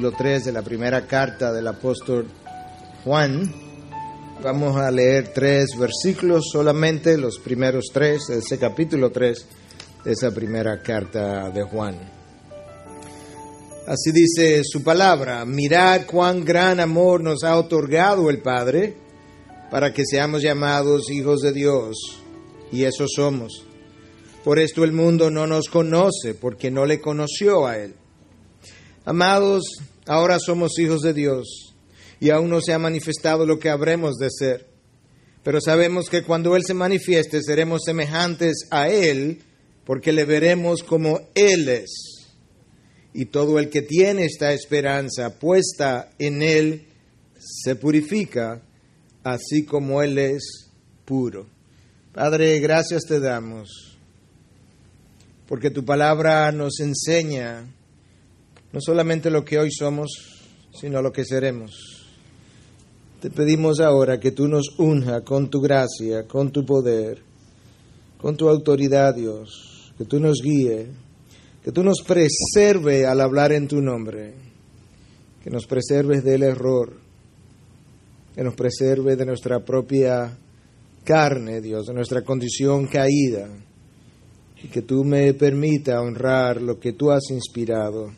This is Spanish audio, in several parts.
capítulo 3 de la primera carta del apóstol Juan. Vamos a leer tres versículos solamente, los primeros tres, de ese capítulo 3 de esa primera carta de Juan. Así dice su palabra, mirad cuán gran amor nos ha otorgado el Padre para que seamos llamados hijos de Dios, y eso somos. Por esto el mundo no nos conoce, porque no le conoció a Él. Amados, ahora somos hijos de Dios y aún no se ha manifestado lo que habremos de ser. Pero sabemos que cuando Él se manifieste seremos semejantes a Él porque le veremos como Él es. Y todo el que tiene esta esperanza puesta en Él se purifica así como Él es puro. Padre, gracias te damos porque tu palabra nos enseña no solamente lo que hoy somos, sino lo que seremos. Te pedimos ahora que tú nos unja con tu gracia, con tu poder, con tu autoridad, Dios, que tú nos guíe, que tú nos preserve al hablar en tu nombre, que nos preserves del error, que nos preserve de nuestra propia carne, Dios, de nuestra condición caída, y que tú me permita honrar lo que tú has inspirado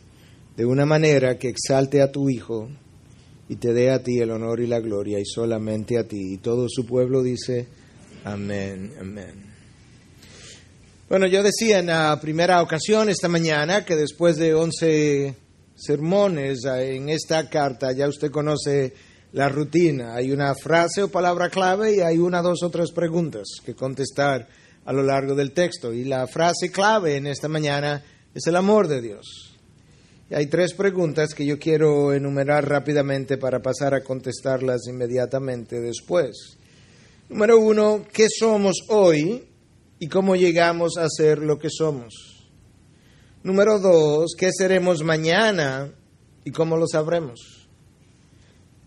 de una manera que exalte a tu Hijo y te dé a ti el honor y la gloria y solamente a ti. Y todo su pueblo dice, amén, amén. Bueno, yo decía en la primera ocasión esta mañana que después de 11 sermones ah, en esta carta ya usted conoce la rutina. Hay una frase o palabra clave y hay una, dos o tres preguntas que contestar a lo largo del texto. Y la frase clave en esta mañana es el amor de Dios. Hay tres preguntas que yo quiero enumerar rápidamente para pasar a contestarlas inmediatamente después. Número uno, ¿qué somos hoy y cómo llegamos a ser lo que somos? Número dos, ¿qué seremos mañana y cómo lo sabremos?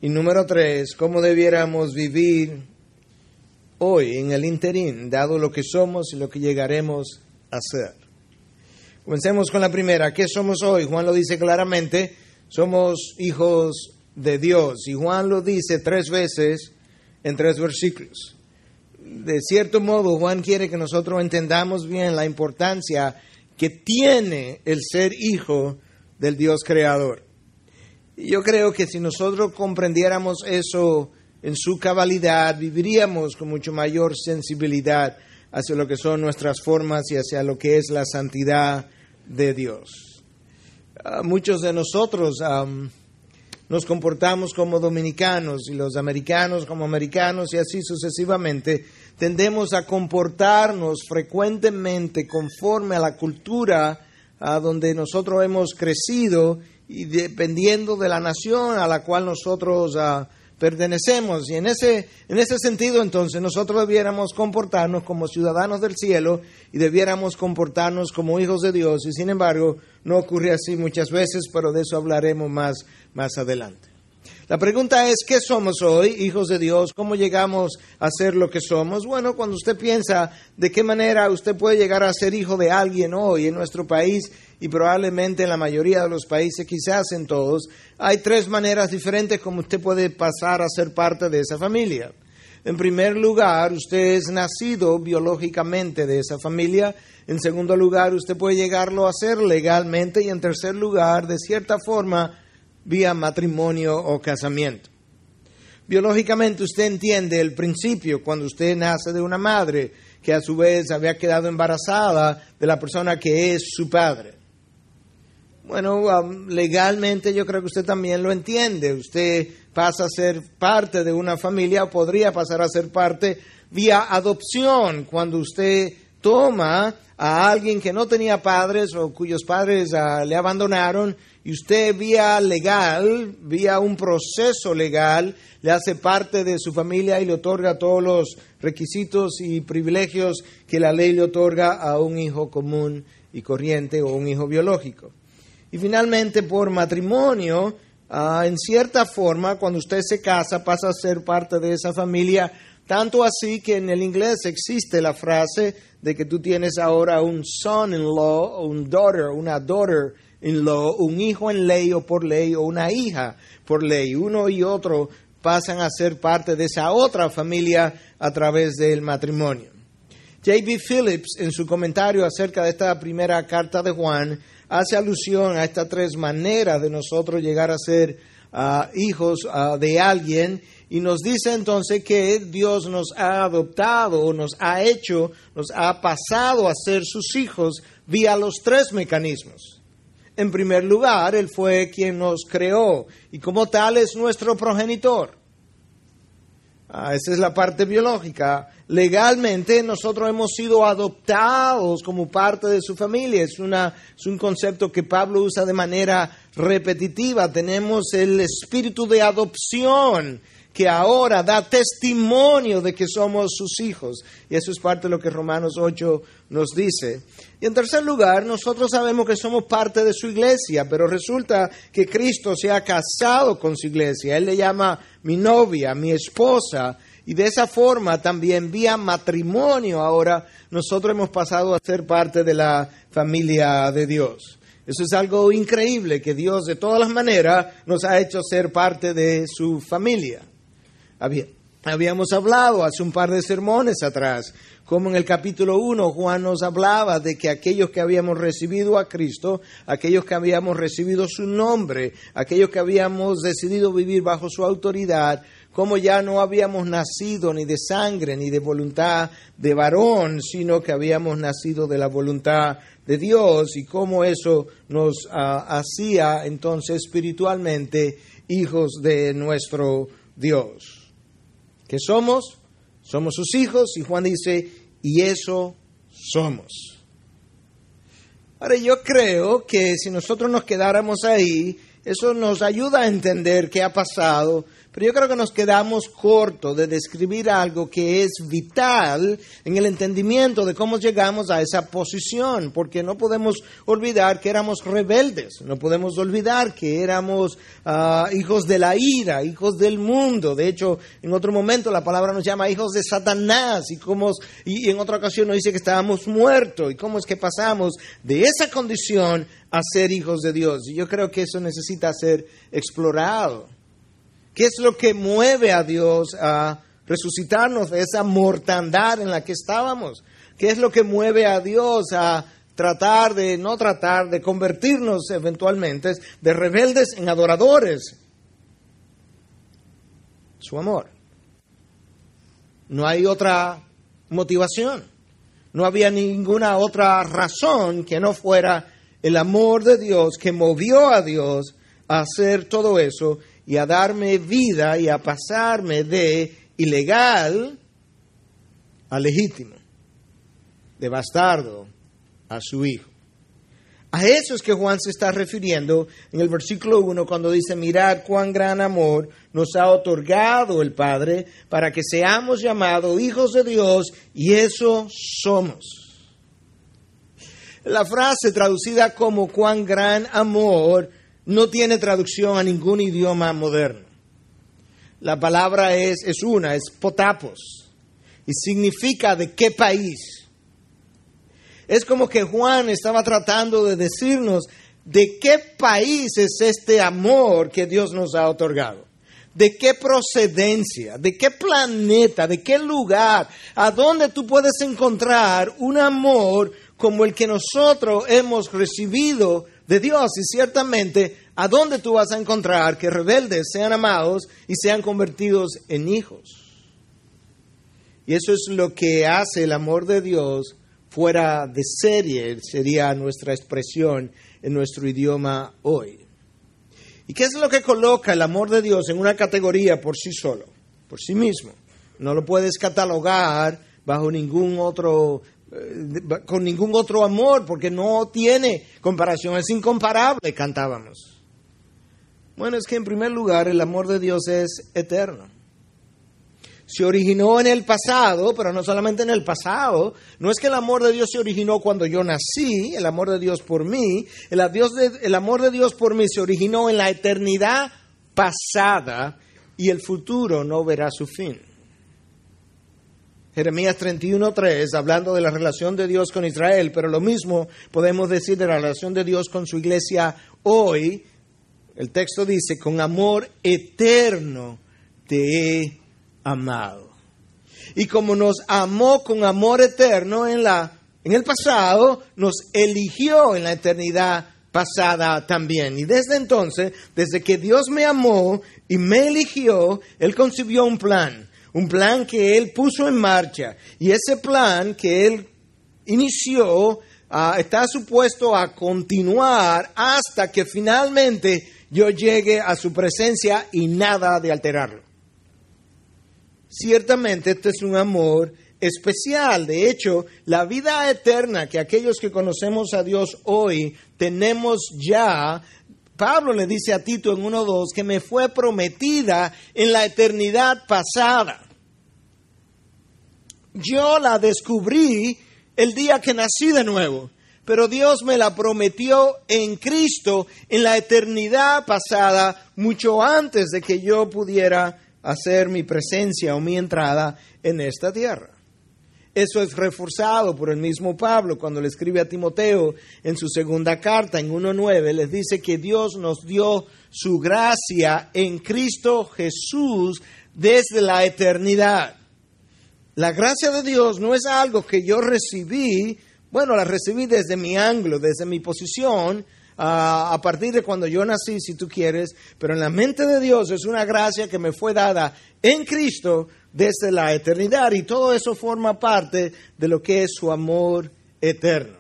Y número tres, ¿cómo debiéramos vivir hoy en el interín, dado lo que somos y lo que llegaremos a ser? Comencemos con la primera. ¿Qué somos hoy? Juan lo dice claramente. Somos hijos de Dios. Y Juan lo dice tres veces en tres versículos. De cierto modo, Juan quiere que nosotros entendamos bien la importancia que tiene el ser hijo del Dios creador. yo creo que si nosotros comprendiéramos eso en su cabalidad, viviríamos con mucho mayor sensibilidad hacia lo que son nuestras formas y hacia lo que es la santidad de Dios. Ah, muchos de nosotros nos comportamos como dominicanos y los americanos como americanos y así sucesivamente, tendemos a comportarnos frecuentemente conforme a la cultura donde nosotros hemos crecido y dependiendo de la nación a la cual nosotros ah, pertenecemos. Y en ese, en ese sentido, entonces, nosotros debiéramos comportarnos como ciudadanos del cielo y debiéramos comportarnos como hijos de Dios. Y sin embargo, no ocurre así muchas veces, pero de eso hablaremos más, más adelante. La pregunta es, ¿qué somos hoy, hijos de Dios? ¿Cómo llegamos a ser lo que somos? Bueno, cuando usted piensa de qué manera usted puede llegar a ser hijo de alguien hoy en nuestro país y probablemente en la mayoría de los países, quizás en todos, hay tres maneras diferentes como usted puede pasar a ser parte de esa familia. En primer lugar, usted es nacido biológicamente de esa familia. En segundo lugar, usted puede llegarlo a ser legalmente. Y en tercer lugar, de cierta forma, vía matrimonio o casamiento. Biológicamente usted entiende el principio cuando usted nace de una madre que a su vez había quedado embarazada de la persona que es su padre. Bueno, legalmente yo creo que usted también lo entiende. Usted pasa a ser parte de una familia o podría pasar a ser parte vía adopción cuando usted toma a alguien que no tenía padres o cuyos padres ah, le abandonaron y usted vía legal, vía un proceso legal, le hace parte de su familia y le otorga todos los requisitos y privilegios que la ley le otorga a un hijo común y corriente o un hijo biológico. Y finalmente, por matrimonio, ah, en cierta forma, cuando usted se casa, pasa a ser parte de esa familia, tanto así que en el inglés existe la frase de que tú tienes ahora un son-in-law o un daughter, una daughter un hijo en ley o por ley o una hija por ley. Uno y otro pasan a ser parte de esa otra familia a través del matrimonio. J.B. Phillips, en su comentario acerca de esta primera carta de Juan, hace alusión a estas tres maneras de nosotros llegar a ser ah, hijos ah, de alguien y nos dice entonces que Dios nos ha adoptado, o nos ha hecho, nos ha pasado a ser sus hijos vía los tres mecanismos. En primer lugar, Él fue quien nos creó y como tal es nuestro progenitor. Ah, esa es la parte biológica. Legalmente nosotros hemos sido adoptados como parte de su familia. Es, una, es un concepto que Pablo usa de manera repetitiva. Tenemos el espíritu de adopción que ahora da testimonio de que somos sus hijos. Y eso es parte de lo que Romanos 8 nos dice. Y en tercer lugar, nosotros sabemos que somos parte de su iglesia, pero resulta que Cristo se ha casado con su iglesia. Él le llama mi novia, mi esposa. Y de esa forma también, vía matrimonio ahora, nosotros hemos pasado a ser parte de la familia de Dios. Eso es algo increíble que Dios de todas las maneras nos ha hecho ser parte de su familia. Habíamos hablado hace un par de sermones atrás, como en el capítulo 1 Juan nos hablaba de que aquellos que habíamos recibido a Cristo, aquellos que habíamos recibido su nombre, aquellos que habíamos decidido vivir bajo su autoridad, como ya no habíamos nacido ni de sangre ni de voluntad de varón, sino que habíamos nacido de la voluntad de Dios y cómo eso nos ah, hacía entonces espiritualmente hijos de nuestro Dios que somos, somos sus hijos, y Juan dice, y eso somos. Ahora yo creo que si nosotros nos quedáramos ahí, eso nos ayuda a entender qué ha pasado pero yo creo que nos quedamos cortos de describir algo que es vital en el entendimiento de cómo llegamos a esa posición, porque no podemos olvidar que éramos rebeldes, no podemos olvidar que éramos ah, hijos de la ira, hijos del mundo. De hecho, en otro momento la palabra nos llama hijos de Satanás y, cómo, y en otra ocasión nos dice que estábamos muertos y cómo es que pasamos de esa condición a ser hijos de Dios. Y yo creo que eso necesita ser explorado. ¿Qué es lo que mueve a Dios a resucitarnos de esa mortandad en la que estábamos? ¿Qué es lo que mueve a Dios a tratar de, no tratar, de convertirnos eventualmente de rebeldes en adoradores? Su amor. No hay otra motivación. No había ninguna otra razón que no fuera el amor de Dios que movió a Dios a hacer todo eso y a darme vida y a pasarme de ilegal a legítimo, de bastardo a su hijo. A eso es que Juan se está refiriendo en el versículo 1 cuando dice, mirad cuán gran amor nos ha otorgado el Padre para que seamos llamados hijos de Dios y eso somos. La frase traducida como cuán gran amor no tiene traducción a ningún idioma moderno. La palabra es, es una, es potapos, y significa de qué país. Es como que Juan estaba tratando de decirnos de qué país es este amor que Dios nos ha otorgado. ¿De qué procedencia? ¿De qué planeta? ¿De qué lugar? ¿A dónde tú puedes encontrar un amor como el que nosotros hemos recibido de Dios. Y ciertamente, ¿a dónde tú vas a encontrar que rebeldes sean amados y sean convertidos en hijos? Y eso es lo que hace el amor de Dios fuera de serie, sería nuestra expresión en nuestro idioma hoy. ¿Y qué es lo que coloca el amor de Dios en una categoría por sí solo, por sí mismo? No lo puedes catalogar bajo ningún otro eh, con ningún otro amor, porque no tiene comparación, es incomparable, cantábamos. Bueno, es que en primer lugar el amor de Dios es eterno. Se originó en el pasado, pero no solamente en el pasado. No es que el amor de Dios se originó cuando yo nací, el amor de Dios por mí. El, amor de Dios por mí se originó en la eternidad pasada y el futuro no verá su fin. Jeremías 31.3, hablando de la relación de Dios con Israel, pero lo mismo podemos decir de la relación de Dios con su iglesia hoy. El texto dice, con amor eterno te he amado. Y como nos amó con amor eterno en, la, en el pasado, nos eligió en la eternidad pasada también. Y desde entonces, desde que Dios me amó y me eligió, Él concibió un plan un plan que él puso en marcha. Y ese plan que él inició ah, está supuesto a continuar hasta que finalmente yo llegue a su presencia y nada de alterarlo. Ciertamente este es un amor especial. De hecho, la vida eterna que aquellos que conocemos a Dios hoy tenemos ya Pablo le dice a Tito en 1.2 que me fue prometida en la eternidad pasada. Yo la descubrí el día que nací de nuevo, pero Dios me la prometió en Cristo en la eternidad pasada, mucho antes de que yo pudiera hacer mi presencia o mi entrada en esta tierra. Eso es reforzado por el mismo Pablo cuando le escribe a Timoteo en su segunda carta, en 1.9, les dice que Dios nos dio su gracia en Cristo Jesús desde la eternidad. La gracia de Dios no es algo que yo recibí, bueno, la recibí desde mi ángulo, desde mi posición, a partir de cuando yo nací, si tú quieres, pero en la mente de Dios es una gracia que me fue dada en Cristo desde la eternidad y todo eso forma parte de lo que es su amor eterno.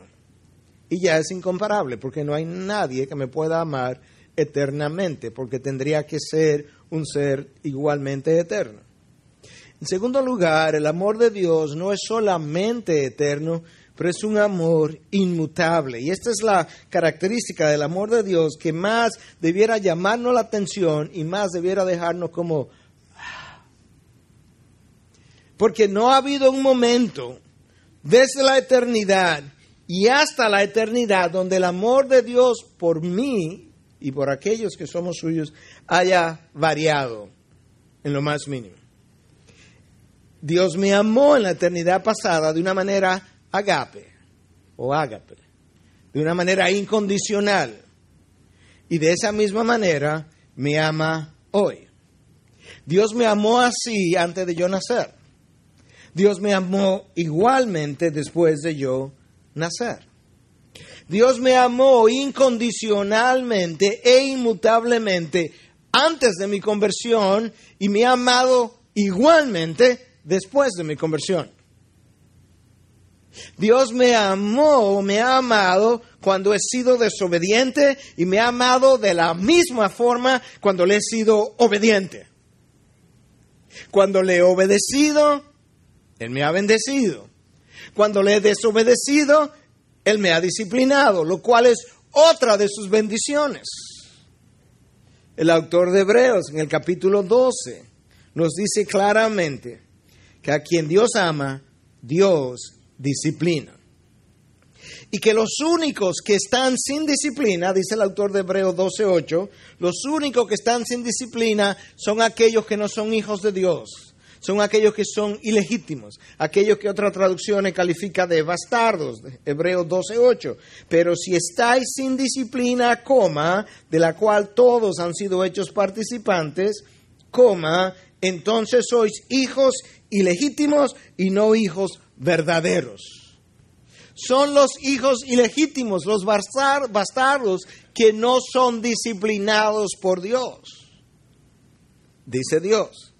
Y ya es incomparable porque no hay nadie que me pueda amar eternamente porque tendría que ser un ser igualmente eterno. En segundo lugar, el amor de Dios no es solamente eterno, pero es un amor inmutable. Y esta es la característica del amor de Dios que más debiera llamarnos la atención y más debiera dejarnos como... Ah". Porque no ha habido un momento desde la eternidad y hasta la eternidad donde el amor de Dios por mí y por aquellos que somos suyos haya variado en lo más mínimo. Dios me amó en la eternidad pasada de una manera agape o ágape, de una manera incondicional. Y de esa misma manera me ama hoy. Dios me amó así antes de yo nacer. Dios me amó igualmente después de yo nacer. Dios me amó incondicionalmente e inmutablemente antes de mi conversión y me ha amado igualmente después de mi conversión. Dios me amó, me ha amado cuando he sido desobediente y me ha amado de la misma forma cuando le he sido obediente. Cuando le he obedecido, Él me ha bendecido. Cuando le he desobedecido, Él me ha disciplinado, lo cual es otra de sus bendiciones. El autor de Hebreos en el capítulo 12 nos dice claramente que a quien Dios ama, Dios disciplina. Y que los únicos que están sin disciplina, dice el autor de Hebreos 12:8, los únicos que están sin disciplina son aquellos que no son hijos de Dios, son aquellos que son ilegítimos, aquellos que otra traducción califica de bastardos, Hebreos 12:8. Pero si estáis sin disciplina, coma, de la cual todos han sido hechos participantes, coma, entonces sois hijos ilegítimos y no hijos verdaderos. Son los hijos ilegítimos, los bastardos, que no son disciplinados por Dios. Dice Dios.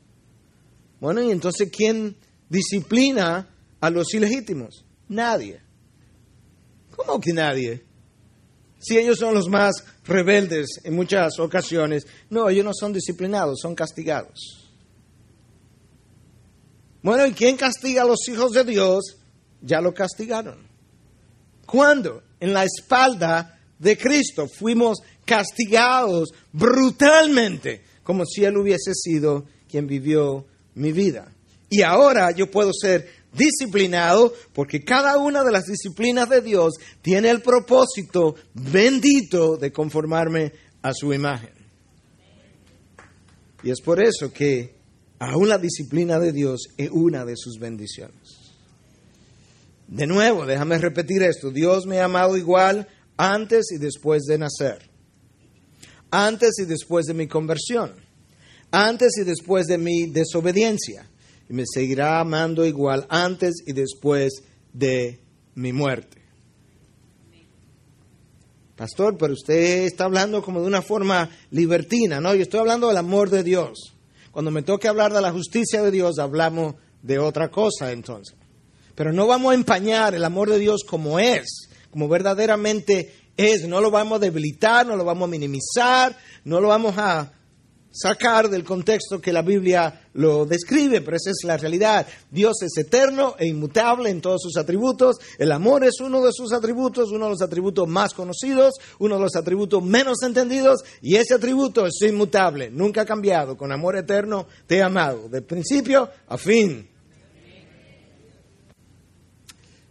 Bueno, y entonces, ¿quién disciplina a los ilegítimos? Nadie. ¿Cómo que nadie? Si ellos son los más rebeldes en muchas ocasiones, no, ellos no son disciplinados, son castigados. Bueno, ¿y quién castiga a los hijos de Dios? Ya lo castigaron. ¿Cuándo? En la espalda de Cristo fuimos castigados brutalmente, como si Él hubiese sido quien vivió mi vida. Y ahora yo puedo ser disciplinado porque cada una de las disciplinas de Dios tiene el propósito bendito de conformarme a su imagen. Y es por eso que Aún la disciplina de Dios es una de sus bendiciones. De nuevo, déjame repetir esto. Dios me ha amado igual antes y después de nacer. Antes y después de mi conversión. Antes y después de mi desobediencia. Y me seguirá amando igual antes y después de mi muerte. Pastor, pero usted está hablando como de una forma libertina, ¿no? Yo estoy hablando del amor de Dios. Cuando me toque hablar de la justicia de Dios, hablamos de otra cosa entonces. Pero no vamos a empañar el amor de Dios como es, como verdaderamente es. No lo vamos a debilitar, no lo vamos a minimizar, no lo vamos a sacar del contexto que la Biblia lo describe, pero esa es la realidad. Dios es eterno e inmutable en todos sus atributos. El amor es uno de sus atributos, uno de los atributos más conocidos, uno de los atributos menos entendidos, y ese atributo es inmutable, nunca ha cambiado. Con amor eterno te he amado, de principio a fin.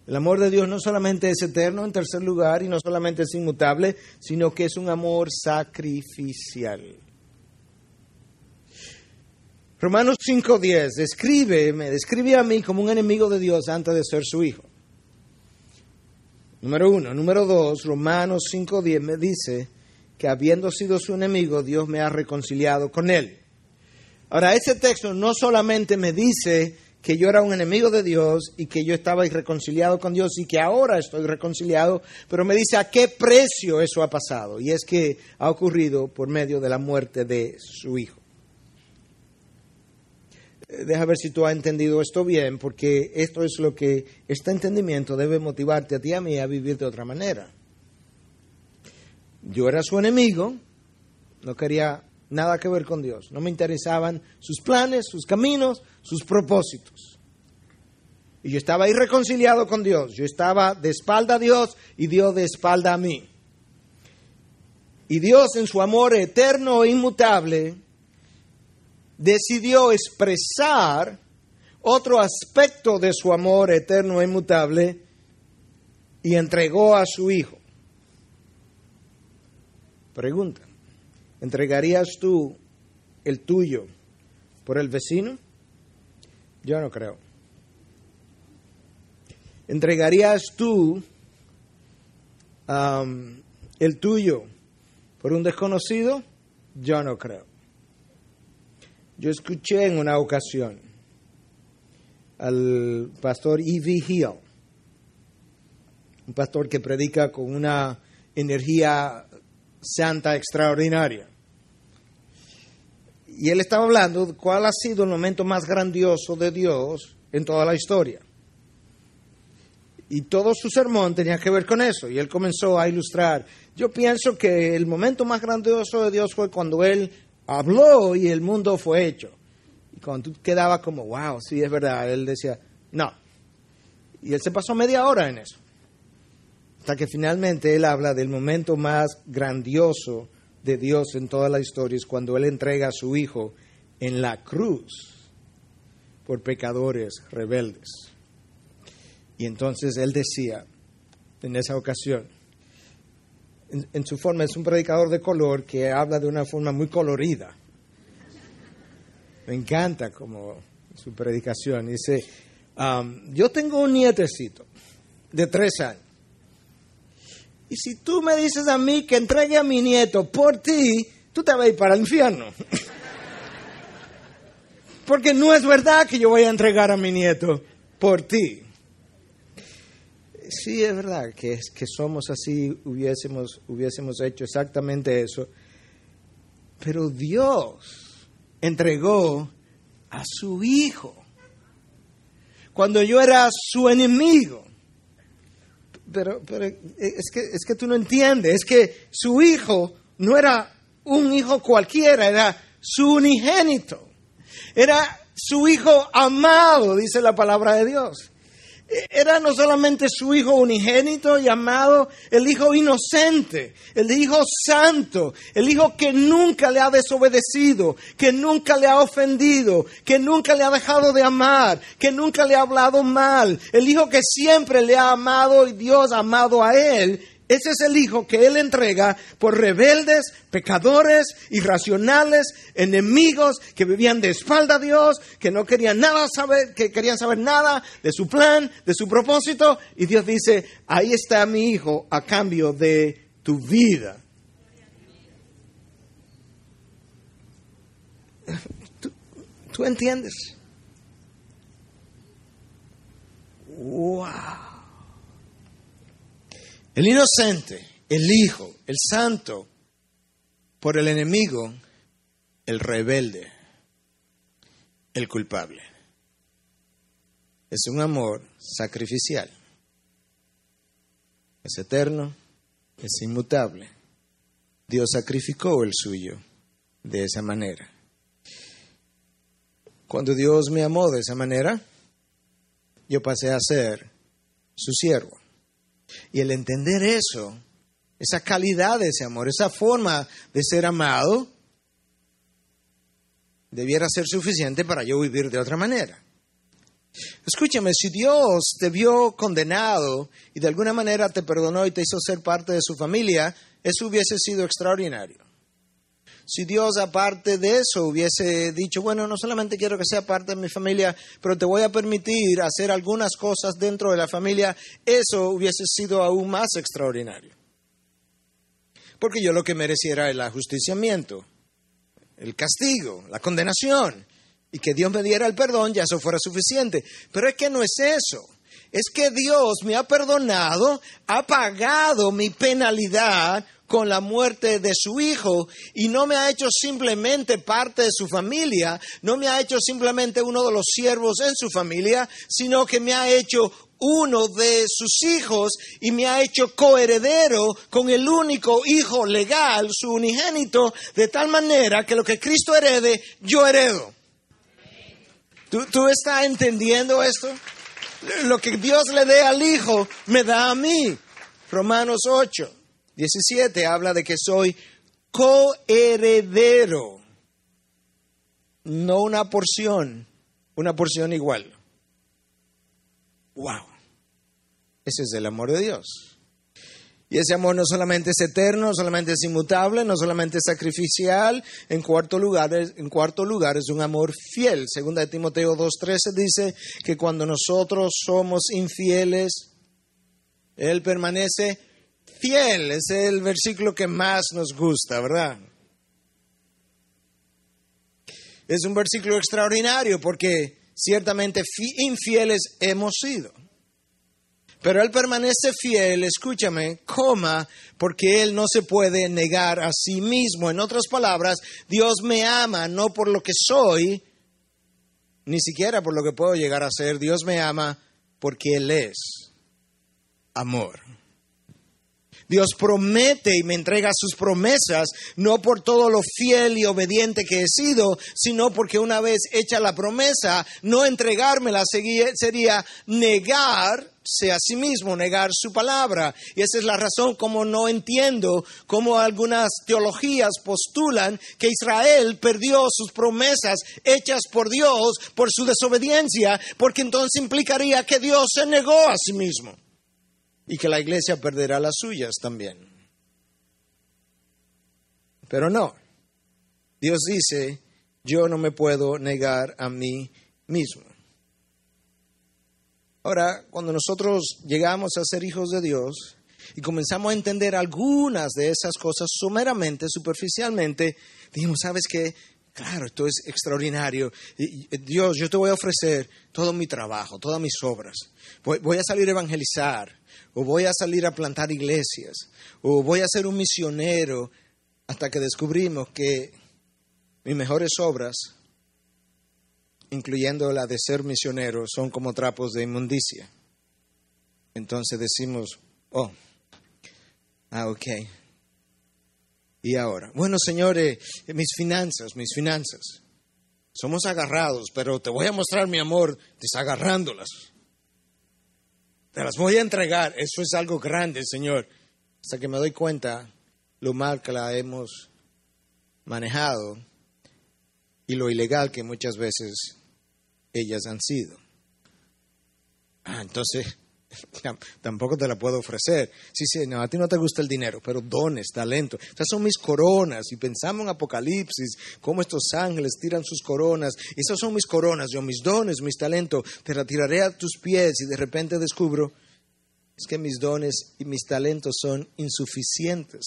El amor de Dios no solamente es eterno, en tercer lugar, y no solamente es inmutable, sino que es un amor sacrificial. Romanos 5.10, describe, me describe a mí como un enemigo de Dios antes de ser su hijo. Número uno. Número dos, Romanos 5.10 me dice que habiendo sido su enemigo, Dios me ha reconciliado con él. Ahora, ese texto no solamente me dice que yo era un enemigo de Dios y que yo estaba irreconciliado con Dios y que ahora estoy reconciliado, pero me dice a qué precio eso ha pasado. Y es que ha ocurrido por medio de la muerte de su hijo deja ver si tú has entendido esto bien, porque esto es lo que este entendimiento debe motivarte a ti y a mí a vivir de otra manera. Yo era su enemigo, no quería nada que ver con Dios, no me interesaban sus planes, sus caminos, sus propósitos. Y yo estaba irreconciliado con Dios, yo estaba de espalda a Dios y Dios de espalda a mí. Y Dios en su amor eterno e inmutable decidió expresar otro aspecto de su amor eterno e inmutable y entregó a su Hijo. Pregunta, ¿entregarías tú el tuyo por el vecino? Yo no creo. ¿Entregarías tú el tuyo por un desconocido? Yo no creo. Yo escuché en una ocasión al pastor E.V. Hill, un pastor que predica con una energía santa extraordinaria. Y él estaba hablando de cuál ha sido el momento más grandioso de Dios en toda la historia. Y todo su sermón tenía que ver con eso. Y él comenzó a ilustrar. Yo pienso que el momento más grandioso de Dios fue cuando él habló y el mundo fue hecho. Y cuando tú quedabas como, wow, sí, es verdad, él decía, no. Y él se pasó media hora en eso. Hasta que finalmente él habla del momento más grandioso de Dios en toda la historia, es cuando él entrega a su hijo en la cruz por pecadores rebeldes. Y entonces él decía, en esa ocasión, en, su forma es un predicador de color que habla de una forma muy colorida. Me encanta como su predicación. Dice, yo tengo un nietecito de tres años. Y si tú me dices a mí que entregue a mi nieto por ti, tú te vas a ir para el infierno. Porque no es verdad que yo voy a entregar a mi nieto por ti sí es verdad que, que somos así, hubiésemos, hubiésemos hecho exactamente eso, pero Dios entregó a su Hijo cuando yo era su enemigo. Pero, eh, es, que, es que tú no entiendes, es que su hijo no era un hijo cualquiera, era su unigénito, era su hijo amado, dice la palabra de Dios era no solamente su hijo unigénito y llamado el hijo inocente, el hijo santo, el hijo que nunca le ha desobedecido, que nunca le ha ofendido, que nunca le ha dejado de amar, que nunca le ha hablado mal, el hijo que siempre le ha amado y Dios ha amado a él ese es el hijo que Él entrega por rebeldes, pecadores, irracionales, enemigos que vivían de espalda a Dios, que no querían nada saber, que querían saber nada de su plan, de su propósito. Y Dios dice, ahí está mi hijo a cambio de tu vida. ¿Tú, tú entiendes? ¡Wow! El inocente, el hijo, el santo, por el enemigo, el rebelde, el culpable. Es un amor sacrificial. Es eterno, es inmutable. Dios sacrificó el suyo de esa manera. Cuando Dios me amó de esa manera, yo pasé a ser su siervo. Y el entender eso, esa calidad de ese amor, esa forma de ser amado, debiera ser suficiente para yo vivir de otra manera. Escúchame, si Dios te vio condenado y de alguna manera te perdonó y te hizo ser parte de su familia, eso hubiese sido extraordinario. Si Dios, aparte de eso, hubiese dicho, bueno, no solamente quiero que sea parte de mi familia, pero te voy a permitir hacer algunas cosas dentro de la familia, eso hubiese sido aún más extraordinario. Porque yo lo que mereciera era el ajusticiamiento, el castigo, la condenación, y que Dios me diera el perdón, ya eso fuera suficiente. Pero es que no es eso es que Dios me ha perdonado, ha pagado mi penalidad con la muerte de su hijo y no me ha hecho simplemente parte de su familia, no me ha hecho simplemente uno de los siervos en su familia, sino que me ha hecho uno de sus hijos y me ha hecho coheredero con el único hijo legal, su unigénito, de tal manera que lo que Cristo herede, yo heredo. ¿Tú, tú estás entendiendo esto? Lo que Dios le dé al hijo, me da a mí. Romanos 8. 17 habla de que soy coheredero, no una porción, una porción igual. ¡Wow! Ese es el amor de Dios. Y ese amor no solamente es eterno, no solamente es inmutable, no solamente es sacrificial, en cuarto lugar, en cuarto lugar es un amor fiel. Segunda de Timoteo 2.13 dice que cuando nosotros somos infieles, Él permanece fiel, es el versículo que más nos gusta, ¿verdad? Es un versículo extraordinario porque ciertamente infieles hemos sido. Pero Él permanece fiel, escúchame, coma, porque Él no se puede negar a sí mismo. En otras palabras, Dios me ama no por lo que soy, ni siquiera por lo que puedo llegar a ser. Dios me ama porque Él es amor. Dios promete y me entrega sus promesas, no por todo lo fiel y obediente que he sido, sino porque una vez hecha la promesa, no entregármela sería negarse a sí mismo, negar su palabra. Y esa es la razón como no entiendo cómo algunas teologías postulan que Israel perdió sus promesas hechas por Dios por su desobediencia, porque entonces implicaría que Dios se negó a sí mismo y que la iglesia perderá las suyas también. Pero no, Dios dice, yo no me puedo negar a mí mismo. Ahora, cuando nosotros llegamos a ser hijos de Dios y comenzamos a entender algunas de esas cosas sumeramente, superficialmente, dijimos, ¿sabes qué? Claro, esto es extraordinario. Eh, Dios, yo te voy a ofrecer todo mi trabajo, todas mis obras. Voy, a salir a evangelizar o voy a salir a plantar iglesias, o voy a ser un misionero, hasta que descubrimos que mis mejores obras, incluyendo la de ser misionero, son como trapos de inmundicia. Entonces decimos, oh, ah, ok. Y ahora, bueno, señores, mis finanzas, mis finanzas. Somos agarrados, pero te voy a mostrar mi amor desagarrándolas. Te las voy a entregar. Eso es algo grande, Señor. Hasta que me doy cuenta lo mal que la hemos manejado y lo ilegal que muchas veces ellas han sido. Ah, entonces, tampoco te la puedo ofrecer. Sí, sí, no, a ti no te gusta el dinero, pero dones, talento. Esas son mis coronas. Y pensamos en Apocalipsis, cómo estos ángeles tiran sus coronas. Esas son mis coronas, yo mis dones, mis talentos. Te tiraré a tus pies y de repente descubro es que mis dones y mis talentos son insuficientes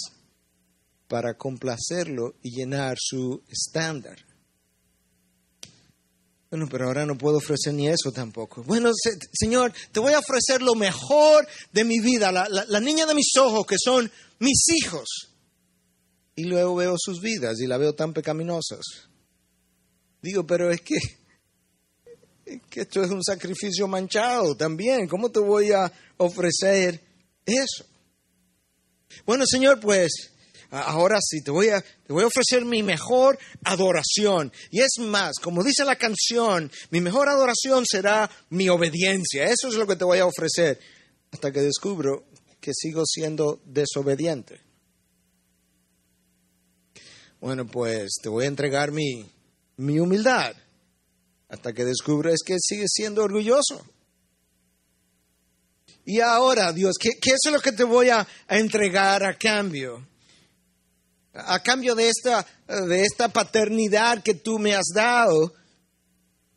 para complacerlo y llenar su estándar. Bueno, pero ahora no puedo ofrecer ni eso tampoco. Bueno, Señor, te voy a ofrecer lo mejor de mi vida, la, niña de mis ojos, que son mis hijos. Y luego veo sus vidas y la veo tan pecaminosas. Digo, pero es que que esto es un sacrificio manchado también. ¿Cómo te voy a ofrecer eso? Bueno, Señor, pues ahora sí, te voy, a, te voy a ofrecer mi mejor adoración. Y es más, como dice la canción, mi mejor adoración será mi obediencia. Eso es lo que te voy a ofrecer. Hasta que descubro que sigo siendo desobediente. Bueno, pues te voy a entregar mi, humildad. Hasta que descubro que sigues siendo orgulloso. Y ahora, Dios, ¿qué, ¿qué, es lo que te voy a entregar a cambio? a cambio de esta, de esta paternidad que tú me has dado,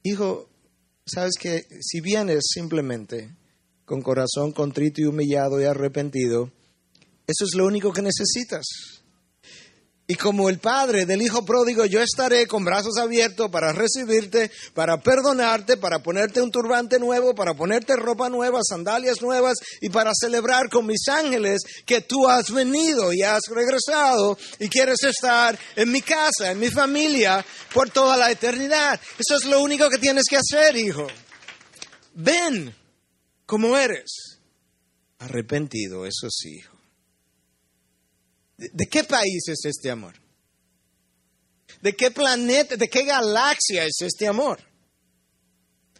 hijo, sabes que si vienes simplemente con corazón contrito y humillado y arrepentido, eso es lo único que necesitas. Y como el padre del hijo pródigo, yo estaré con brazos abiertos para recibirte, para perdonarte, para ponerte un turbante nuevo, para ponerte ropa nueva, sandalias nuevas y para celebrar con mis ángeles que tú has venido y has regresado y quieres estar en mi casa, en mi familia, por toda la eternidad. Eso es lo único que tienes que hacer, hijo. Ven como eres. Arrepentido, eso sí, ¿De qué país es este amor? ¿De qué planeta, de qué galaxia es este amor?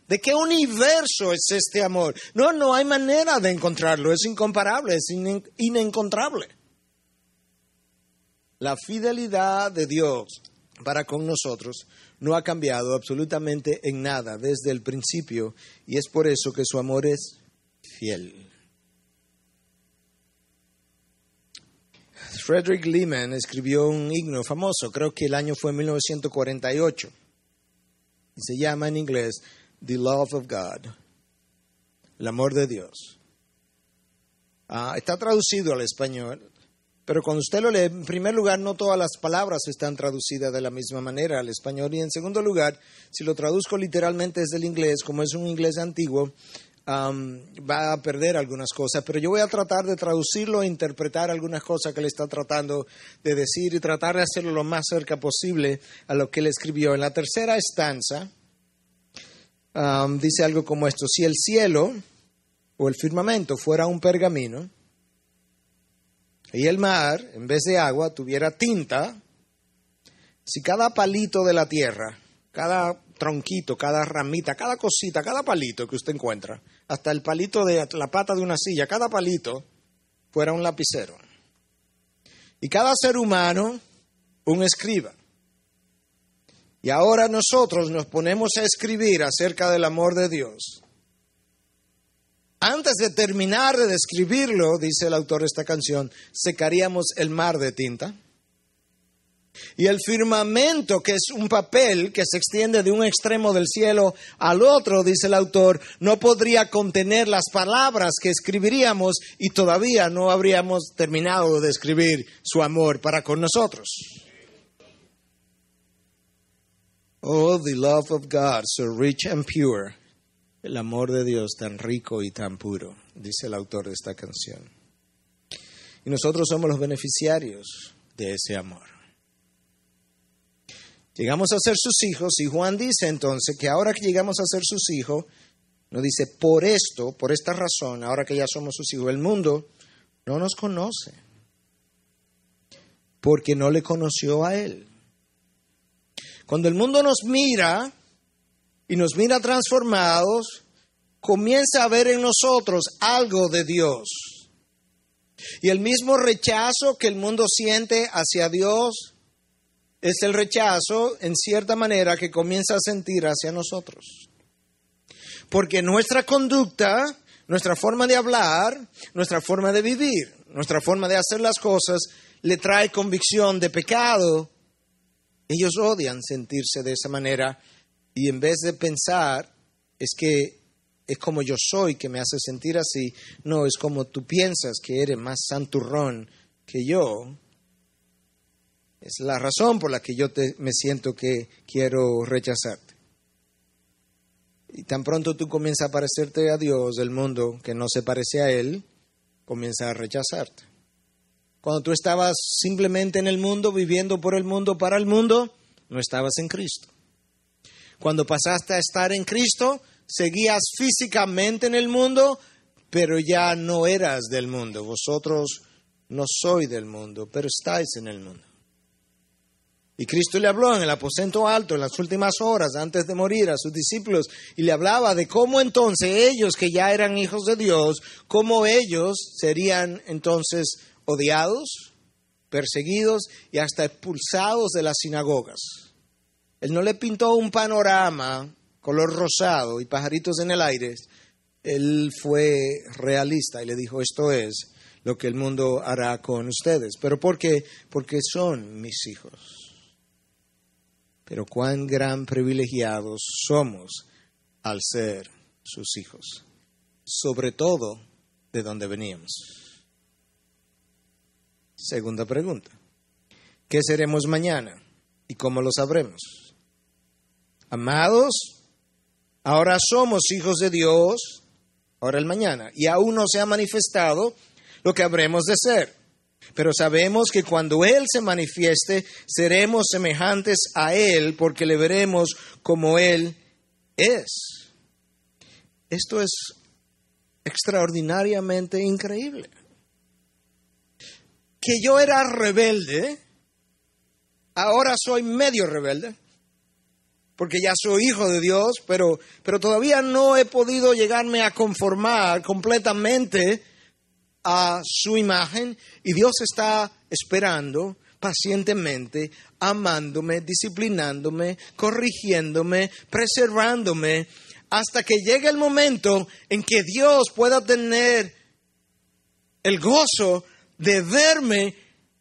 ¿De qué universo es este amor? No, no hay manera de encontrarlo, es incomparable, es inencontrable. La fidelidad de Dios para con nosotros no ha cambiado absolutamente en nada desde el principio y es por eso que su amor es fiel. Frederick Lehman escribió un himno famoso, creo que el año fue 1948, y se llama en inglés The Love of God, el amor de Dios. Ah, está traducido al español, pero cuando usted lo lee, en primer lugar, no todas las palabras están traducidas de la misma manera al español, y en segundo lugar, si lo traduzco literalmente desde el inglés, como es un inglés antiguo, va a perder algunas cosas, pero yo voy a tratar de traducirlo e interpretar algunas cosas que él está tratando de decir y tratar de hacerlo lo más cerca posible a lo que él escribió. En la tercera estanza dice algo como esto, si el cielo o el firmamento fuera un pergamino, y el mar, en vez de agua, tuviera tinta, si cada palito de la tierra, cada tronquito, cada ramita, cada cosita, cada palito que usted encuentra, hasta el palito de la pata de una silla, cada palito fuera un lapicero. Y cada ser humano un escriba. Y ahora nosotros nos ponemos a escribir acerca del amor de Dios. Antes de terminar de describirlo, dice el autor de esta canción, secaríamos el mar de tinta. Y el firmamento, que es un papel que se extiende de un extremo del cielo al otro, dice el autor, no podría contener las palabras que escribiríamos y todavía no habríamos terminado de escribir su amor para con nosotros. Oh, the love of God, so rich and pure. El amor de Dios tan rico y tan puro, dice el autor de esta canción. Y nosotros somos los beneficiarios de ese amor. Llegamos a ser sus hijos y Juan dice entonces que ahora que llegamos a ser sus hijos, nos dice, por esto, por esta razón, ahora que ya somos sus hijos, el mundo no nos conoce, porque no le conoció a Él. Cuando el mundo nos mira y nos mira transformados, comienza a ver en nosotros algo de Dios. Y el mismo rechazo que el mundo siente hacia Dios, es el rechazo, en cierta manera, que comienza a sentir hacia nosotros. Porque nuestra conducta, nuestra forma de hablar, nuestra forma de vivir, nuestra forma de hacer las cosas, le trae convicción de pecado. Ellos odian sentirse de esa manera y en vez de pensar, es que es como yo soy que me hace sentir así, no, es como tú piensas que eres más santurrón que yo, es la razón por la que yo me siento que quiero rechazarte. Y tan pronto tú comienzas a parecerte a Dios, del mundo que no se parece a Él, comienza a rechazarte. Cuando tú estabas simplemente en el mundo, viviendo por el mundo, para el mundo, no estabas en Cristo. Cuando pasaste a estar en Cristo, seguías físicamente en el mundo, pero ya no eras del mundo. Vosotros no sois del mundo, pero estáis en el mundo. Y Cristo le habló en el aposento alto en las últimas horas antes de morir a sus discípulos y le hablaba de cómo entonces ellos que ya eran hijos de Dios, cómo ellos serían entonces odiados, perseguidos y hasta expulsados de las sinagogas. Él no le pintó un panorama color rosado y pajaritos en el aire. Él fue realista y le dijo, esto es lo que el mundo hará con ustedes. ¿Pero por qué? Porque son mis hijos pero cuán gran privilegiados somos al ser sus hijos, sobre todo de donde veníamos. Segunda pregunta, ¿qué seremos mañana y cómo lo sabremos? Amados, ahora somos hijos de Dios, ahora el mañana, y aún no se ha manifestado lo que habremos de ser. Pero sabemos que cuando Él se manifieste, seremos semejantes a Él porque le veremos como Él es. Esto es extraordinariamente increíble. Que yo era rebelde, ahora soy medio rebelde, porque ya soy hijo de Dios, pero, pero todavía no he podido llegarme a conformar completamente a su imagen y Dios está esperando pacientemente, amándome, disciplinándome, corrigiéndome, preservándome, hasta que llegue el momento en que Dios pueda tener el gozo de verme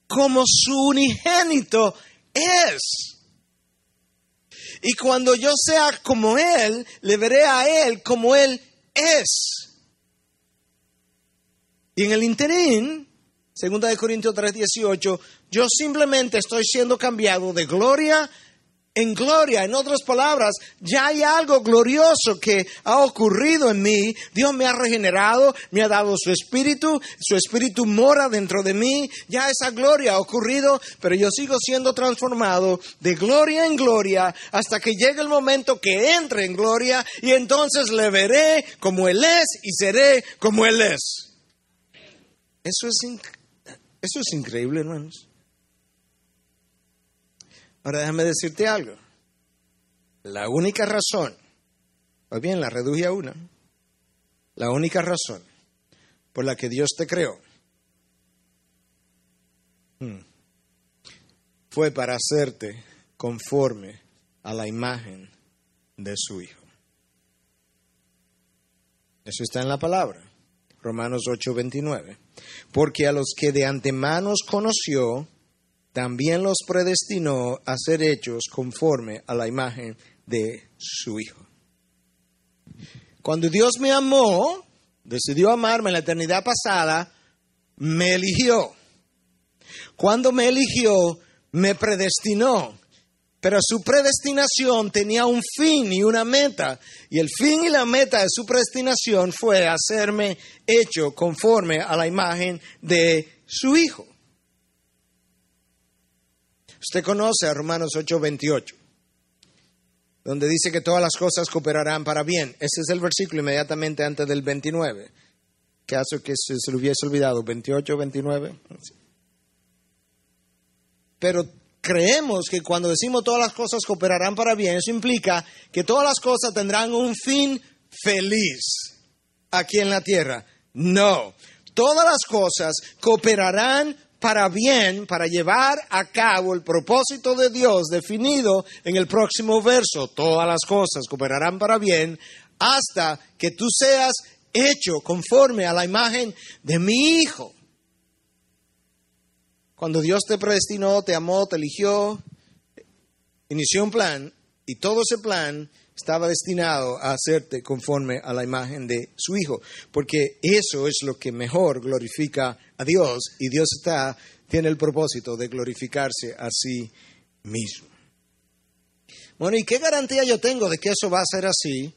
como su unigénito es. Y cuando yo sea como Él, le veré a Él como Él es. Y en el interín, segunda de Corintios 3:18, yo simplemente estoy siendo cambiado de gloria en gloria. En otras palabras, ya hay algo glorioso que ha ocurrido en mí. Dios me ha regenerado, me ha dado su espíritu, su espíritu mora dentro de mí. Ya esa gloria ha ocurrido, pero yo sigo siendo transformado de gloria en gloria hasta que llegue el momento que entre en gloria y entonces le veré como Él es y seré como Él es. Eso es, eso es increíble, hermanos. Ahora déjame decirte algo. La única razón, o bien la reduje a una, la única razón por la que Dios te creó hmm, fue para hacerte conforme a la imagen de su Hijo. Eso está en la palabra, Romanos 8:29. Porque a los que de antemano conoció, también los predestinó a ser hechos conforme a la imagen de su Hijo. Cuando Dios me amó, decidió amarme en la eternidad pasada, me eligió. Cuando me eligió, me predestinó. Pero su predestinación tenía un fin y una meta. Y el fin y la meta de su predestinación fue hacerme hecho conforme a la imagen de su Hijo. Usted conoce a Romanos 8:28, donde dice que todas las cosas cooperarán para bien. Ese es el versículo inmediatamente antes del 29. hace que se, lo hubiese olvidado, 28 29. Pero creemos que cuando decimos todas las cosas cooperarán para bien, eso implica que todas las cosas tendrán un fin feliz aquí en la tierra. No, todas las cosas cooperarán para bien, para llevar a cabo el propósito de Dios definido en el próximo verso. Todas las cosas cooperarán para bien hasta que tú seas hecho conforme a la imagen de mi Hijo. Cuando Dios te predestinó, te amó, te eligió, inició un plan y todo ese plan estaba destinado a hacerte conforme a la imagen de su Hijo, porque eso es lo que mejor glorifica a Dios y Dios está, tiene el propósito de glorificarse a sí mismo. Bueno, ¿y qué garantía yo tengo de que eso va a ser así?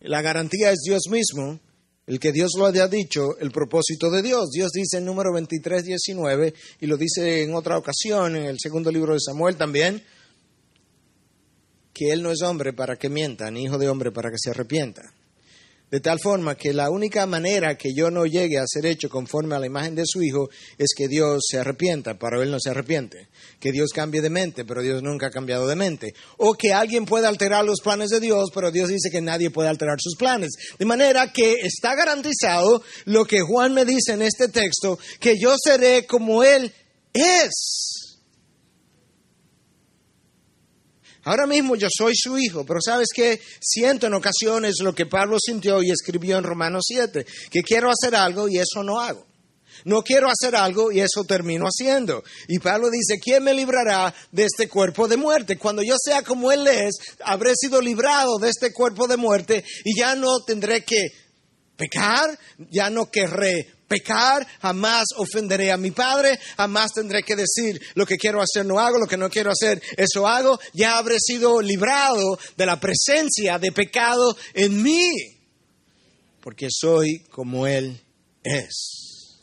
La garantía es Dios mismo, el que Dios lo haya dicho, el propósito de Dios. Dios dice en número 23, 19, y lo dice en otra ocasión, en el segundo libro de Samuel también, que Él no es hombre para que mienta, ni hijo de hombre para que se arrepienta. De tal forma que la única manera que yo no llegue a ser hecho conforme a la imagen de su Hijo es que Dios se arrepienta, pero Él no se arrepiente. Que Dios cambie de mente, pero Dios nunca ha cambiado de mente. O que alguien pueda alterar los planes de Dios, pero Dios dice que nadie puede alterar sus planes. De manera que está garantizado lo que Juan me dice en este texto, que yo seré como Él es. Ahora mismo yo soy su hijo, pero sabes qué? siento en ocasiones lo que Pablo sintió y escribió en Romanos 7, que quiero hacer algo y eso no hago. No quiero hacer algo y eso termino haciendo. Y Pablo dice, ¿quién me librará de este cuerpo de muerte? Cuando yo sea como Él es, habré sido librado de este cuerpo de muerte y ya no tendré que pecar, ya no querré pecar, jamás ofenderé a mi padre, jamás tendré que decir lo que quiero hacer no hago, lo que no quiero hacer eso hago, ya habré sido librado de la presencia de pecado en mí, porque soy como Él es.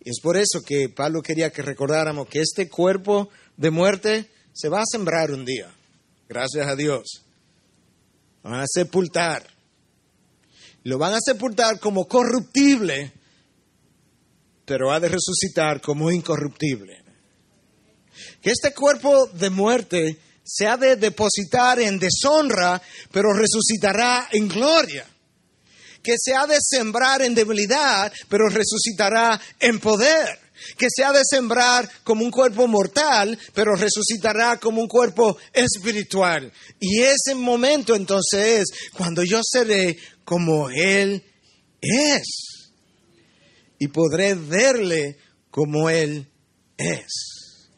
Y es por eso que Pablo quería que recordáramos que este cuerpo de muerte se va a sembrar un día, gracias a Dios. a sepultar lo van a sepultar como corruptible, pero ha de resucitar como incorruptible. Que este cuerpo de muerte se ha de depositar en deshonra, pero resucitará en gloria. Que se ha de sembrar en debilidad, pero resucitará en poder que se ha de sembrar como un cuerpo mortal, pero resucitará como un cuerpo espiritual. Y ese momento entonces es cuando yo seré como Él es. Y podré verle como Él es.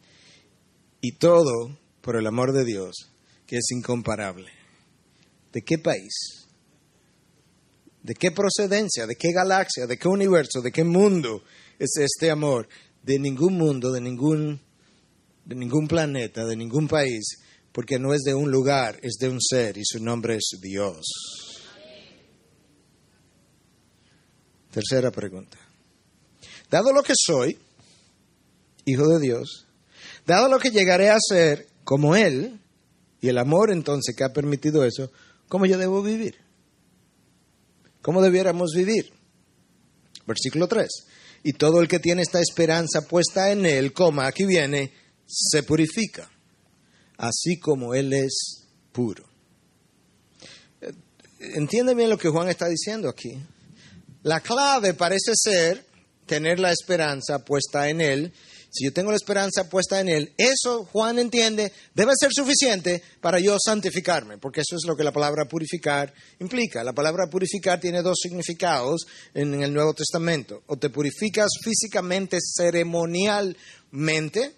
Y todo por el amor de Dios, que es incomparable. ¿De qué país? ¿De qué procedencia? ¿De qué galaxia? ¿De qué universo? ¿De qué mundo? es este amor. De ningún mundo, de ningún, de ningún planeta, de ningún país, porque no es de un lugar, es de un ser y su nombre es Dios. Tercera pregunta. Dado lo que soy, hijo de Dios, dado lo que llegaré a ser como Él, y el amor entonces que ha permitido eso, ¿cómo yo debo vivir? ¿Cómo debiéramos vivir? Versículo 3 y todo el que tiene esta esperanza puesta en Él, coma, aquí viene, se purifica, así como Él es puro. Eh, entiende bien lo que Juan está diciendo aquí. La clave parece ser tener la esperanza puesta en Él si yo tengo la esperanza puesta en Él, eso Juan entiende, debe ser suficiente para yo santificarme, porque eso es lo que la palabra purificar implica. La palabra purificar tiene dos significados en el Nuevo Testamento. O te purificas físicamente, ceremonialmente,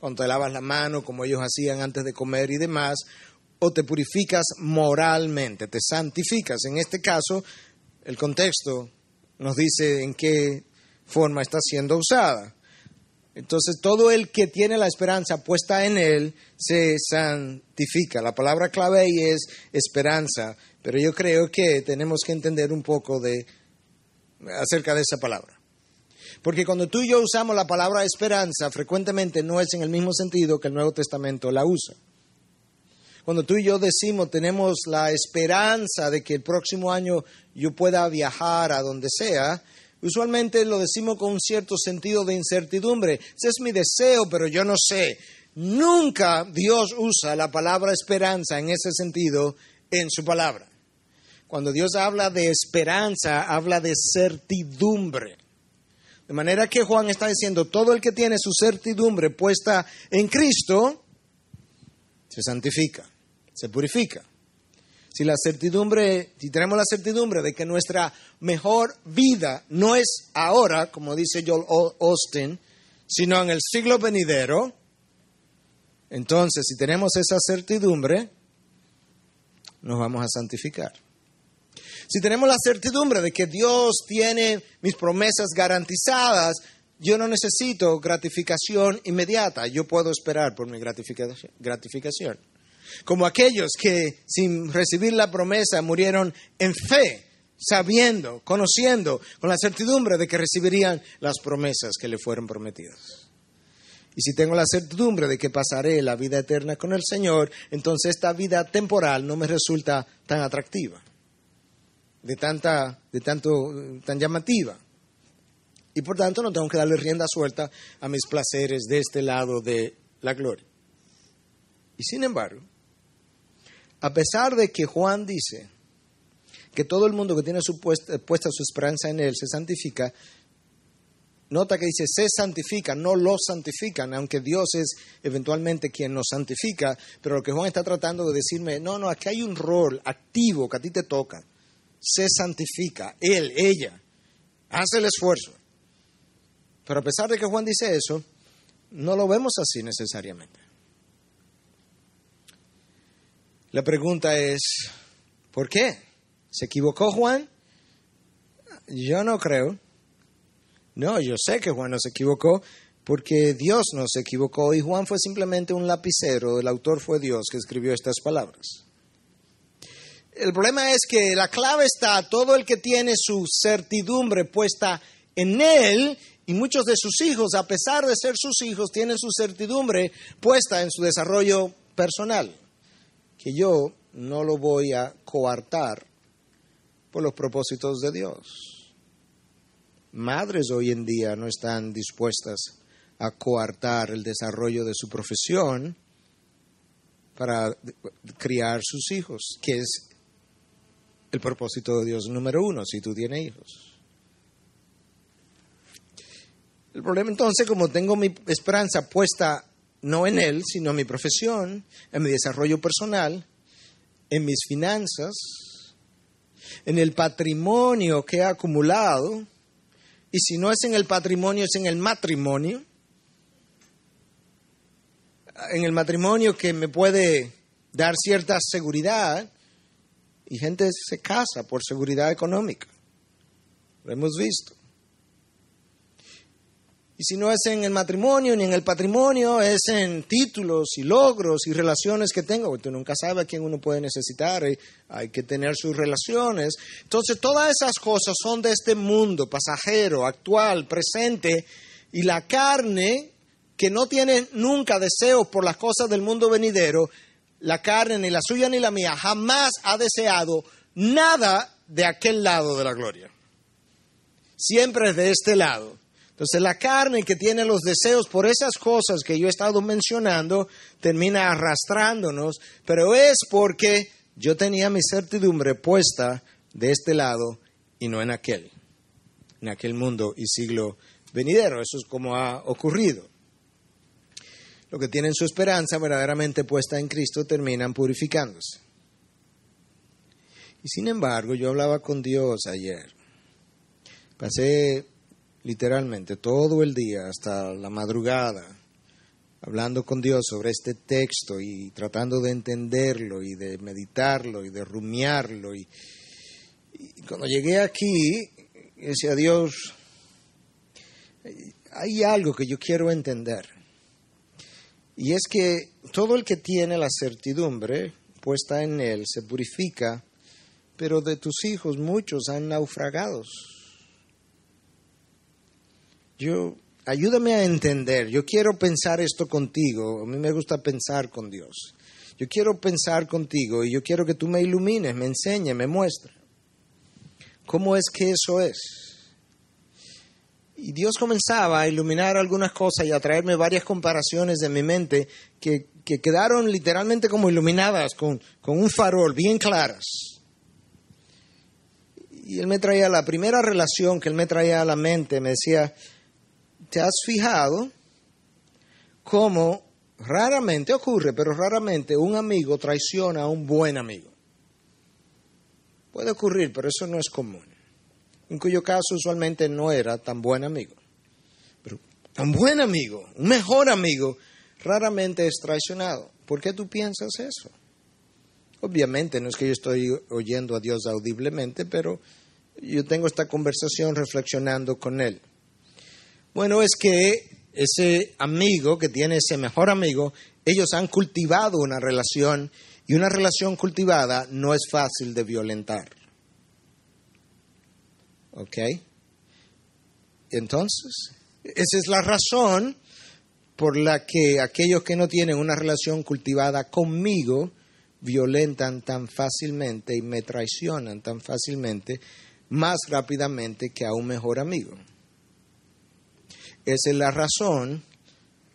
cuando te lavas la mano, como ellos hacían antes de comer y demás, o te purificas moralmente, te santificas. En este caso, el contexto nos dice en qué forma está siendo usada. Entonces todo el que tiene la esperanza puesta en él se santifica. La palabra clave ahí es esperanza, pero yo creo que tenemos que entender un poco de acerca de esa palabra. Porque cuando tú y yo usamos la palabra esperanza, frecuentemente no es en el mismo sentido que el Nuevo Testamento la usa. Cuando tú y yo decimos tenemos la esperanza de que el próximo año yo pueda viajar a donde sea, Usualmente lo decimos con un cierto sentido de incertidumbre. Ese es mi deseo, pero yo no sé. Nunca Dios usa la palabra esperanza en ese sentido en su palabra. Cuando Dios habla de esperanza, habla de certidumbre. De manera que Juan está diciendo, todo el que tiene su certidumbre puesta en Cristo, se santifica, se purifica. Si la certidumbre, tenemos la certidumbre de que nuestra mejor vida no es ahora, como dice Joel Austin, sino en el siglo venidero, entonces si tenemos esa certidumbre, nos vamos a santificar. Si tenemos la certidumbre de que Dios tiene mis promesas garantizadas, yo no necesito gratificación inmediata, yo puedo esperar por mi gratificación como aquellos que sin recibir la promesa murieron en fe, sabiendo, conociendo, con la certidumbre de que recibirían las promesas que le fueron prometidas. Y si tengo la certidumbre de que pasaré la vida eterna con el Señor, entonces esta vida temporal no me resulta tan atractiva, de tanta, de tanto, tan llamativa. Y por tanto no tengo que darle rienda suelta a mis placeres de este lado de la gloria. Y sin embargo, a pesar de que Juan dice que todo el mundo que tiene puesta, su esperanza en Él se santifica, nota que dice se santifica, no lo santifican, aunque Dios es eventualmente quien nos santifica, pero lo que Juan está tratando de decirme, no, no, aquí hay un rol activo que a ti te toca, se santifica, Él, ella, hace el esfuerzo. Pero a pesar de que Juan dice eso, no lo vemos así necesariamente. La pregunta es, ¿por qué? ¿Se equivocó Juan? Yo no creo. No, yo sé que Juan no se equivocó porque Dios no se equivocó y Juan fue simplemente un lapicero, el autor fue Dios que escribió estas palabras. El problema es que la clave está todo el que tiene su certidumbre puesta en él y muchos de sus hijos, a pesar de ser sus hijos, tienen su certidumbre puesta en su desarrollo personal que yo no lo voy a coartar por los propósitos de Dios. Madres hoy en día no están dispuestas a coartar el desarrollo de su profesión para criar sus hijos, que es el propósito de Dios número uno, si tú tienes hijos. El problema entonces, como tengo mi esperanza puesta no en él, sino en mi profesión, en mi desarrollo personal, en mis finanzas, en el patrimonio que he acumulado, y si no es en el patrimonio, es en el matrimonio, en el matrimonio que me puede dar cierta seguridad, y gente se casa por seguridad económica, lo hemos visto. Y si no es en el matrimonio ni en el patrimonio, es en títulos y logros y relaciones que tengo. tú nunca sabes a quién uno puede necesitar, eh, hay que tener sus relaciones. Entonces, todas esas cosas son de este mundo, pasajero, actual, presente, y la carne, que no tiene nunca deseos por las cosas del mundo venidero, la carne, ni la suya ni la mía, jamás ha deseado nada de aquel lado de la gloria. Siempre es de este lado. Entonces la carne que tiene los deseos por esas cosas que yo he estado mencionando termina arrastrándonos, pero es porque yo tenía mi certidumbre puesta de este lado y no en aquel, en aquel mundo y siglo venidero. Eso es como ha ocurrido. Lo que tienen su esperanza verdaderamente puesta en Cristo terminan purificándose. Y sin embargo, yo hablaba con Dios ayer. Pasé literalmente todo el día hasta la madrugada hablando con Dios sobre este texto y tratando de entenderlo y de meditarlo y de rumiarlo. Y, cuando llegué aquí, decía Dios, hay algo que yo quiero entender. Y es que todo el que tiene la certidumbre puesta en él se purifica, pero de tus hijos muchos han naufragado yo, ayúdame a entender, yo quiero pensar esto contigo, a mí me gusta pensar con Dios. Yo quiero pensar contigo y yo quiero que tú me ilumines, me enseñes, me muestres. ¿Cómo es que eso es? Y Dios comenzaba a iluminar algunas cosas y a traerme varias comparaciones de mi mente que, quedaron literalmente como iluminadas con, con un farol, bien claras. Y Él me traía la primera relación que Él me traía a la mente, me decía, ¿Te has fijado cómo raramente ocurre, pero raramente un amigo traiciona a un buen amigo? Puede ocurrir, pero eso no es común. En cuyo caso usualmente no era tan buen amigo. Pero tan buen amigo, un mejor amigo, raramente es traicionado. ¿Por qué tú piensas eso? Obviamente no es que yo estoy oyendo a Dios audiblemente, pero yo tengo esta conversación reflexionando con Él. Bueno, es que ese amigo que tiene ese mejor amigo, ellos han cultivado una relación y una relación cultivada no es fácil de violentar. ¿Ok? Entonces, esa es la razón por la que aquellos que no tienen una relación cultivada conmigo violentan tan fácilmente y me traicionan tan fácilmente, más rápidamente que a un mejor amigo. Esa es la razón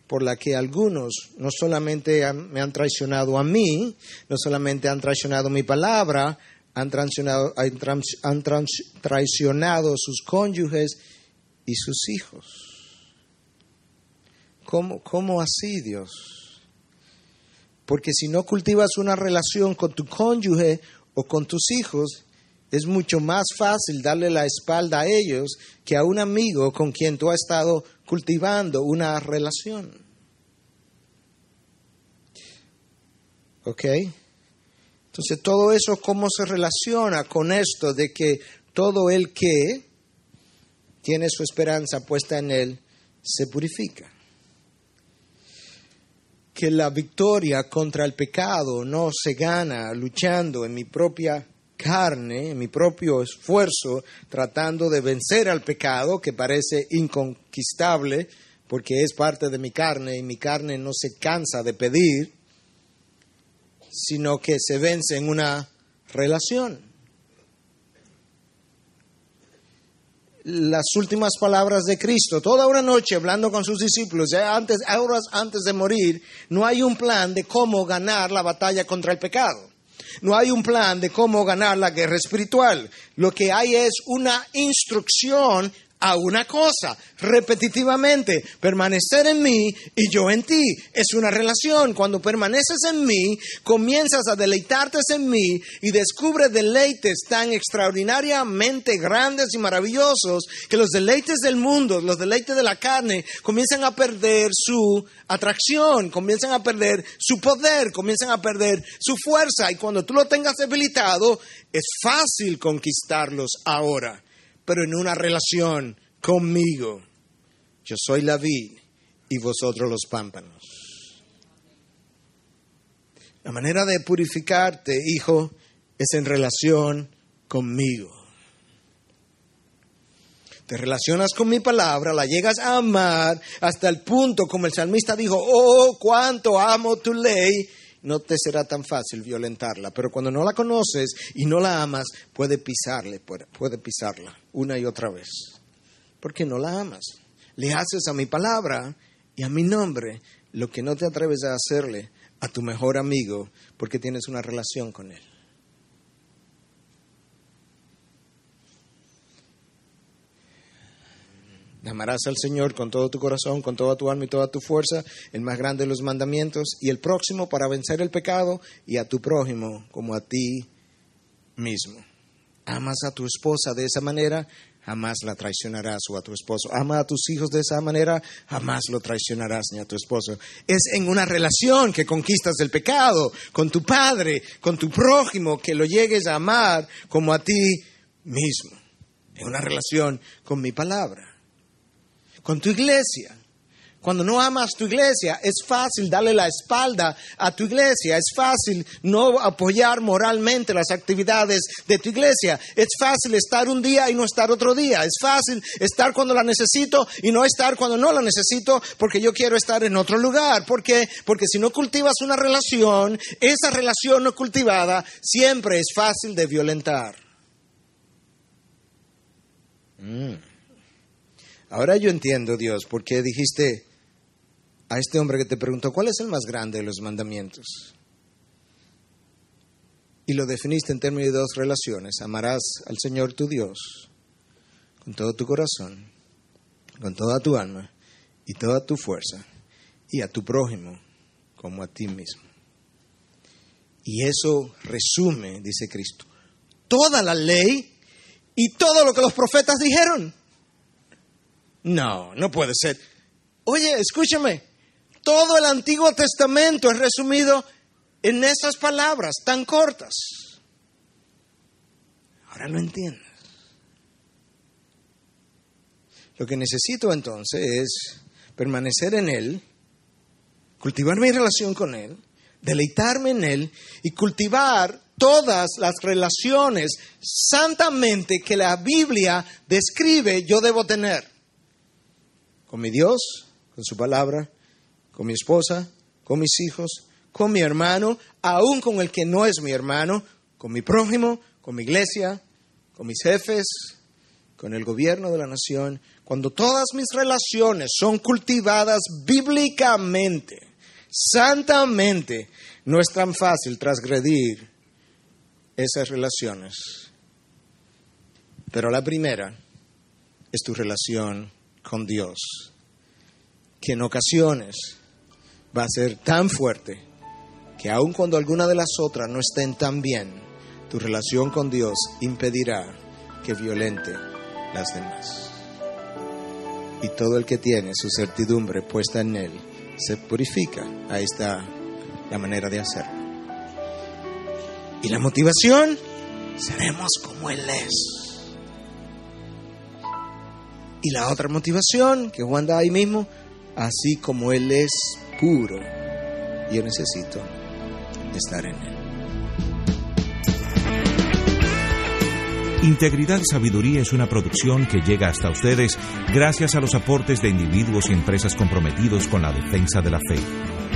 por la que algunos no solamente me han traicionado a mí, no solamente han traicionado mi palabra, han traicionado, han, sus cónyuges y sus hijos. ¿Cómo así, Dios? Porque si no cultivas una relación con tu cónyuge o con tus hijos, es mucho más fácil darle la espalda a ellos que a un amigo con quien tú has estado cultivando una relación. ¿Ok? Entonces, todo eso, ¿cómo se relaciona con esto de que todo el que tiene su esperanza puesta en Él se purifica? Que la victoria contra el pecado no se gana luchando en mi propia carne, mi propio esfuerzo, tratando de vencer al pecado que parece inconquistable porque es parte de mi carne y mi carne no se cansa de pedir, sino que se vence en una relación. Las últimas palabras de Cristo, toda una noche hablando con sus discípulos, ya antes, horas antes de morir, no hay un plan de cómo ganar la batalla contra el pecado. No hay un plan de cómo ganar la guerra espiritual. Lo que hay es una instrucción a una cosa repetitivamente, permanecer en mí y yo en ti. Es una relación. Cuando permaneces en mí, comienzas a deleitarte en mí y descubres deleites tan extraordinariamente grandes y maravillosos que los deleites del mundo, los deleites de la carne, comienzan a perder su atracción, comienzan a perder su poder, comienzan a perder su fuerza y cuando tú lo tengas debilitado, es fácil conquistarlos ahora pero en una relación conmigo. Yo soy la vid y vosotros los pámpanos. La manera de purificarte, hijo, es en relación conmigo. Te relacionas con mi palabra, la llegas a amar hasta el punto, como el salmista dijo, oh, cuánto amo tu ley, no te será tan fácil violentarla, pero cuando no la conoces y no la amas, puede pisarle, puede pisarla una y otra vez, porque no la amas. Le haces a mi palabra y a mi nombre lo que no te atreves a hacerle a tu mejor amigo porque tienes una relación con él. Amarás al Señor con todo tu corazón, con toda tu alma y toda tu fuerza, el más grande de los mandamientos, y el próximo para vencer el pecado, y a tu prójimo como a ti mismo. Amas a tu esposa de esa manera, jamás la traicionarás o a tu esposo. Ama a tus hijos de esa manera, jamás lo traicionarás ni a tu esposo. Es en una relación que conquistas el pecado, con tu padre, con tu prójimo, que lo llegues a amar como a ti mismo. En una relación con mi palabra con tu iglesia. Cuando no amas tu iglesia, es fácil darle la espalda a tu iglesia, es fácil no apoyar moralmente las actividades de tu iglesia, es fácil estar un día y no estar otro día, es fácil estar cuando la necesito y no estar cuando no la necesito porque yo quiero estar en otro lugar. ¿Por qué? Porque si no cultivas una relación, esa relación no cultivada siempre es fácil de violentar. Mm. Ahora yo entiendo, Dios, por qué dijiste a este hombre que te preguntó, ¿cuál es el más grande de los mandamientos? Y lo definiste en términos de dos relaciones. Amarás al Señor tu Dios con todo tu corazón, con toda tu alma y toda tu fuerza, y a tu prójimo como a ti mismo. Y eso resume, dice Cristo, toda la ley y todo lo que los profetas dijeron. No, no puede ser. Oye, escúchame, todo el Antiguo Testamento es resumido en esas palabras tan cortas. Ahora lo entiendes. Lo que necesito entonces es permanecer en Él, cultivar mi relación con Él, deleitarme en Él y cultivar todas las relaciones santamente que la Biblia describe yo debo tener con mi Dios, con su palabra, con mi esposa, con mis hijos, con mi hermano, aún con el que no es mi hermano, con mi prójimo, con mi iglesia, con mis jefes, con el gobierno de la nación. Cuando todas mis relaciones son cultivadas bíblicamente, santamente, no es tan fácil transgredir esas relaciones. Pero la primera es tu relación con Dios, que en ocasiones va a ser tan fuerte que aun cuando alguna de las otras no estén tan bien, tu relación con Dios impedirá que violente las demás. Y todo el que tiene su certidumbre puesta en Él se purifica. Ahí está la manera de hacerlo. Y la motivación, seremos como Él es. Y la otra motivación, que Juan da ahí mismo, así como Él es puro, yo necesito estar en Él. Integridad y Sabiduría es una producción que llega hasta ustedes gracias a los aportes de individuos y empresas comprometidos con la defensa de la fe.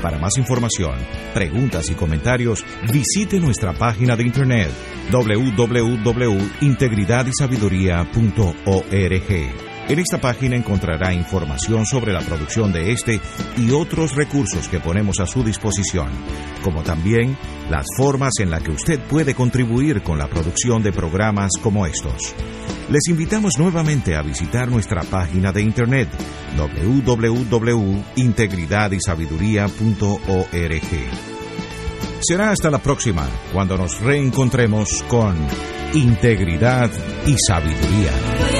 Para más información, preguntas y comentarios, visite nuestra página de internet www.integridadysabiduría.org. En esta página encontrará información sobre la producción de este y otros recursos que ponemos a su disposición, como también las formas en las que usted puede contribuir con la producción de programas como estos. Les invitamos nuevamente a visitar nuestra página de internet www.integridadysabiduría.org. Será hasta la próxima, cuando nos reencontremos con Integridad y Sabiduría.